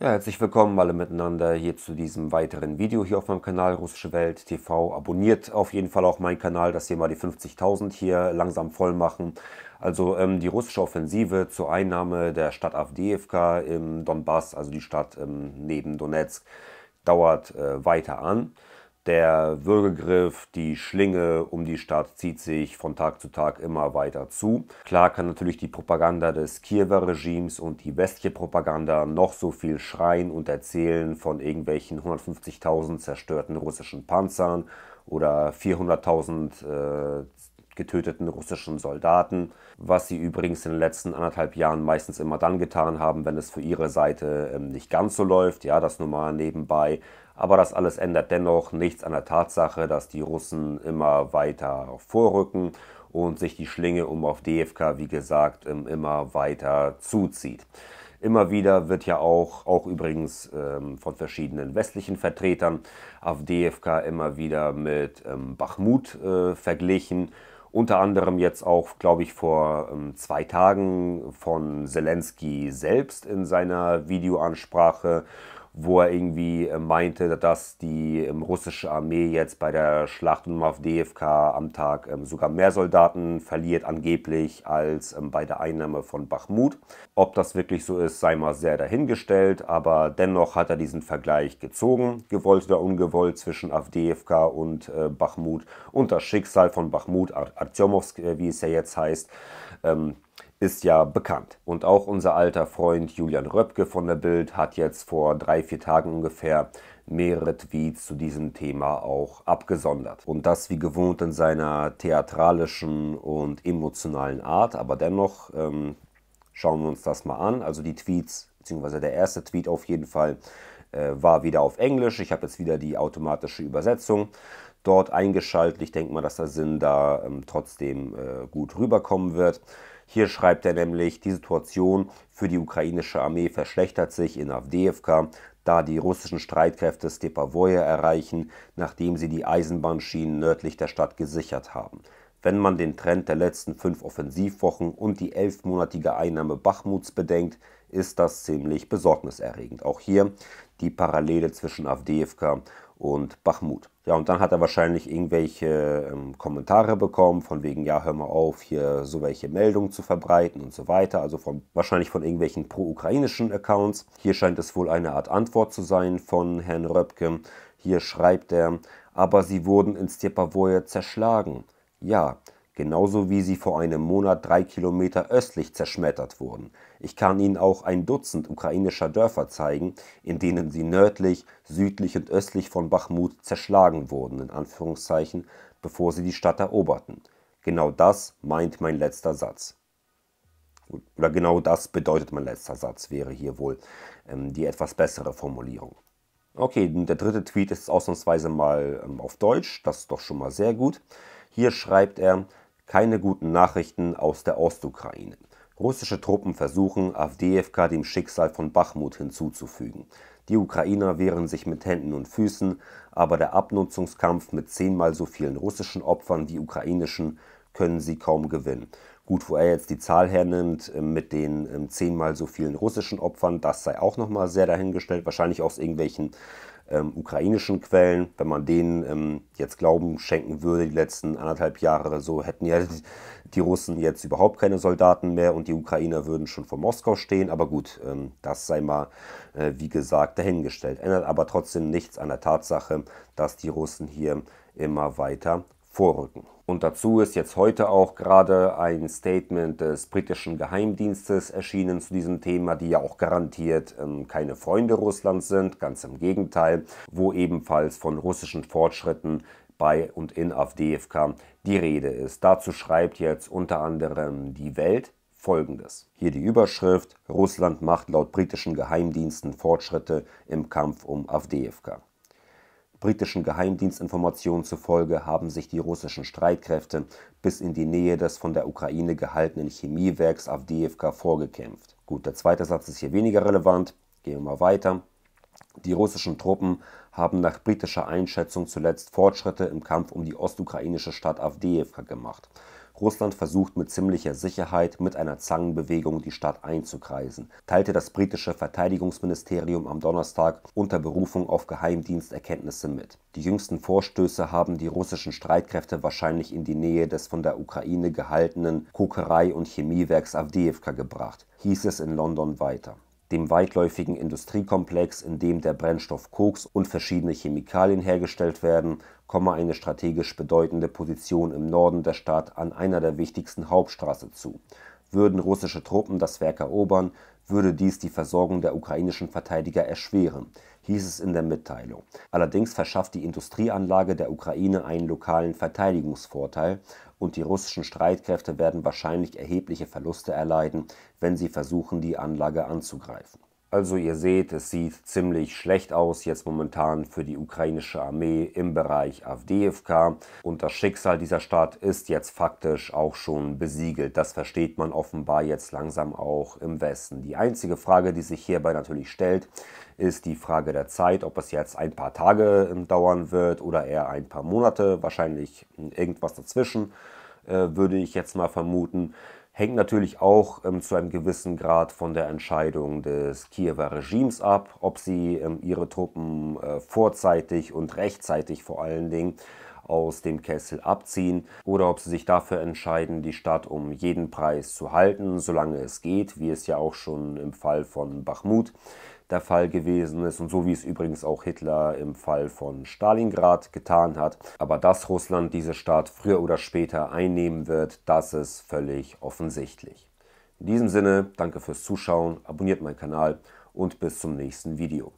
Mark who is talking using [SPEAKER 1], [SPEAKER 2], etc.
[SPEAKER 1] Ja, herzlich willkommen alle miteinander hier zu diesem weiteren Video hier auf meinem Kanal Russische Welt TV. Abonniert auf jeden Fall auch meinen Kanal, dass wir mal die 50.000 hier langsam voll machen. Also ähm, die russische Offensive zur Einnahme der Stadt Avdiivka im Donbass, also die Stadt ähm, neben Donetsk, dauert äh, weiter an. Der Würgegriff, die Schlinge um die Stadt zieht sich von Tag zu Tag immer weiter zu. Klar kann natürlich die Propaganda des Kiewer Regimes und die westliche Propaganda noch so viel schreien und erzählen von irgendwelchen 150.000 zerstörten russischen Panzern oder 400.000 äh, getöteten russischen Soldaten, was sie übrigens in den letzten anderthalb Jahren meistens immer dann getan haben, wenn es für ihre Seite ähm, nicht ganz so läuft, ja, das nur mal nebenbei. Aber das alles ändert dennoch nichts an der Tatsache, dass die Russen immer weiter vorrücken und sich die Schlinge um auf DFK, wie gesagt, ähm, immer weiter zuzieht. Immer wieder wird ja auch, auch übrigens ähm, von verschiedenen westlichen Vertretern, auf DFK immer wieder mit ähm, Bachmut äh, verglichen unter anderem jetzt auch, glaube ich, vor ähm, zwei Tagen von Zelensky selbst in seiner Videoansprache wo er irgendwie äh, meinte, dass die ähm, russische Armee jetzt bei der Schlacht um Avdivka am Tag ähm, sogar mehr Soldaten verliert, angeblich, als ähm, bei der Einnahme von Bachmut. Ob das wirklich so ist, sei mal sehr dahingestellt, aber dennoch hat er diesen Vergleich gezogen, gewollt oder ungewollt, zwischen AfDFK und äh, Bachmut und das Schicksal von Bachmut, Artyomovsk, äh, wie es ja jetzt heißt ist ja bekannt. Und auch unser alter Freund Julian Röpke von der Bild hat jetzt vor drei, vier Tagen ungefähr mehrere Tweets zu diesem Thema auch abgesondert. Und das wie gewohnt in seiner theatralischen und emotionalen Art, aber dennoch ähm, schauen wir uns das mal an. Also die Tweets, beziehungsweise der erste Tweet auf jeden Fall, äh, war wieder auf Englisch. Ich habe jetzt wieder die automatische Übersetzung dort eingeschaltet. Ich denke mal, dass der Sinn da ähm, trotzdem äh, gut rüberkommen wird. Hier schreibt er nämlich, die Situation für die ukrainische Armee verschlechtert sich in Avdiivka, da die russischen Streitkräfte Stepawoje erreichen, nachdem sie die Eisenbahnschienen nördlich der Stadt gesichert haben. Wenn man den Trend der letzten fünf Offensivwochen und die elfmonatige Einnahme Bachmuts bedenkt, ist das ziemlich besorgniserregend. Auch hier die Parallele zwischen Avdiivka und Bachmut. Ja, und dann hat er wahrscheinlich irgendwelche ähm, Kommentare bekommen, von wegen, ja, hör mal auf, hier so welche Meldungen zu verbreiten und so weiter. Also von, wahrscheinlich von irgendwelchen pro-ukrainischen Accounts. Hier scheint es wohl eine Art Antwort zu sein von Herrn Röpke. Hier schreibt er, aber sie wurden in Stepavoye zerschlagen. Ja, genauso wie sie vor einem Monat drei Kilometer östlich zerschmettert wurden. Ich kann Ihnen auch ein Dutzend ukrainischer Dörfer zeigen, in denen sie nördlich, südlich und östlich von Bachmut zerschlagen wurden, in Anführungszeichen, bevor sie die Stadt eroberten. Genau das meint mein letzter Satz. Oder genau das bedeutet mein letzter Satz, wäre hier wohl ähm, die etwas bessere Formulierung. Okay, der dritte Tweet ist ausnahmsweise mal ähm, auf Deutsch, das ist doch schon mal sehr gut. Hier schreibt er, keine guten Nachrichten aus der Ostukraine. Russische Truppen versuchen, Avdiivka dem Schicksal von Bachmut hinzuzufügen. Die Ukrainer wehren sich mit Händen und Füßen, aber der Abnutzungskampf mit zehnmal so vielen russischen Opfern wie ukrainischen können sie kaum gewinnen. Gut, wo er jetzt die Zahl hernimmt äh, mit den ähm, zehnmal so vielen russischen Opfern, das sei auch nochmal sehr dahingestellt, wahrscheinlich aus irgendwelchen ähm, ukrainischen Quellen, wenn man denen ähm, jetzt Glauben schenken würde, die letzten anderthalb Jahre, so hätten ja die Russen jetzt überhaupt keine Soldaten mehr und die Ukrainer würden schon vor Moskau stehen. Aber gut, ähm, das sei mal, äh, wie gesagt, dahingestellt. Ändert aber trotzdem nichts an der Tatsache, dass die Russen hier immer weiter vorrücken. Und dazu ist jetzt heute auch gerade ein Statement des britischen Geheimdienstes erschienen zu diesem Thema, die ja auch garantiert ähm, keine Freunde Russlands sind, ganz im Gegenteil, wo ebenfalls von russischen Fortschritten bei und in AfDFK die Rede ist. Dazu schreibt jetzt unter anderem die Welt folgendes. Hier die Überschrift Russland macht laut britischen Geheimdiensten Fortschritte im Kampf um AfDFK. Britischen Geheimdienstinformationen zufolge haben sich die russischen Streitkräfte bis in die Nähe des von der Ukraine gehaltenen Chemiewerks Awdijiwka vorgekämpft. Gut, der zweite Satz ist hier weniger relevant. Gehen wir mal weiter. Die russischen Truppen haben nach britischer Einschätzung zuletzt Fortschritte im Kampf um die ostukrainische Stadt Avdeevka gemacht. Russland versucht mit ziemlicher Sicherheit mit einer Zangenbewegung die Stadt einzukreisen, teilte das britische Verteidigungsministerium am Donnerstag unter Berufung auf Geheimdiensterkenntnisse mit. Die jüngsten Vorstöße haben die russischen Streitkräfte wahrscheinlich in die Nähe des von der Ukraine gehaltenen Kokerei- und Chemiewerks Avdeevka gebracht, hieß es in London weiter dem weitläufigen Industriekomplex, in dem der Brennstoff Koks und verschiedene Chemikalien hergestellt werden, komme eine strategisch bedeutende Position im Norden der Stadt an einer der wichtigsten Hauptstraßen zu. Würden russische Truppen das Werk erobern würde dies die Versorgung der ukrainischen Verteidiger erschweren, hieß es in der Mitteilung. Allerdings verschafft die Industrieanlage der Ukraine einen lokalen Verteidigungsvorteil und die russischen Streitkräfte werden wahrscheinlich erhebliche Verluste erleiden, wenn sie versuchen, die Anlage anzugreifen. Also ihr seht, es sieht ziemlich schlecht aus jetzt momentan für die ukrainische Armee im Bereich AfDFK. und das Schicksal dieser Stadt ist jetzt faktisch auch schon besiegelt. Das versteht man offenbar jetzt langsam auch im Westen. Die einzige Frage, die sich hierbei natürlich stellt, ist die Frage der Zeit, ob es jetzt ein paar Tage ähm, dauern wird oder eher ein paar Monate, wahrscheinlich hm, irgendwas dazwischen, äh, würde ich jetzt mal vermuten. Hängt natürlich auch ähm, zu einem gewissen Grad von der Entscheidung des Kiewer Regimes ab, ob sie ähm, ihre Truppen äh, vorzeitig und rechtzeitig vor allen Dingen aus dem Kessel abziehen oder ob sie sich dafür entscheiden, die Stadt um jeden Preis zu halten, solange es geht, wie es ja auch schon im Fall von Bachmut der Fall gewesen ist und so wie es übrigens auch Hitler im Fall von Stalingrad getan hat. Aber dass Russland diese Stadt früher oder später einnehmen wird, das ist völlig offensichtlich. In diesem Sinne, danke fürs Zuschauen, abonniert meinen Kanal und bis zum nächsten Video.